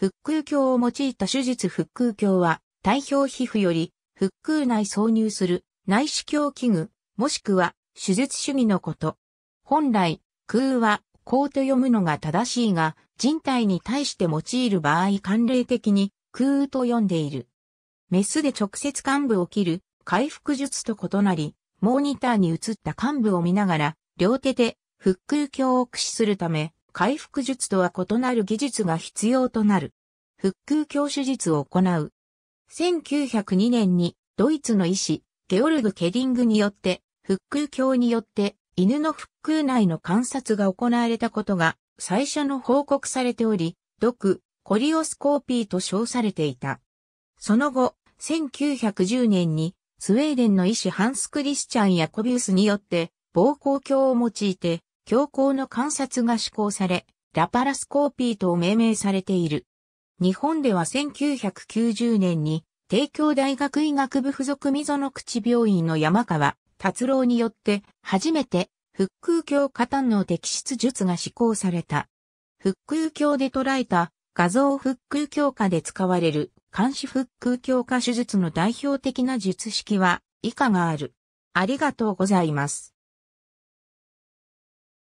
腹腔鏡を用いた手術腹腔鏡は、体表皮膚より腹腔内挿入する内視鏡器具、もしくは手術主義のこと。本来、空は、こと読むのが正しいが、人体に対して用いる場合慣例的に空と読んでいる。メスで直接幹部を切る回復術と異なり、モニターに映った幹部を見ながら、両手で腹腔鏡を駆使するため、回復術とは異なる技術が必要となる。復旧教手術を行う。1902年にドイツの医師、ゲオルグ・ケディングによって、復旧教によって犬の復旧内の観察が行われたことが最初の報告されており、毒、コリオスコーピーと称されていた。その後、1910年にスウェーデンの医師ハンス・クリスチャン・ヤコビウスによって、膀胱鏡を用いて、教皇の観察が施行され、ラパラスコーピーと命名されている。日本では1990年に、帝京大学医学部附属溝の口病院の山川達郎によって、初めて、腹腔鏡下端の摘出術が施行された。腹腔鏡で捉えた画像腹腔鏡下で使われる監視腹腔鏡下手術の代表的な術式は以下がある。ありがとうございます。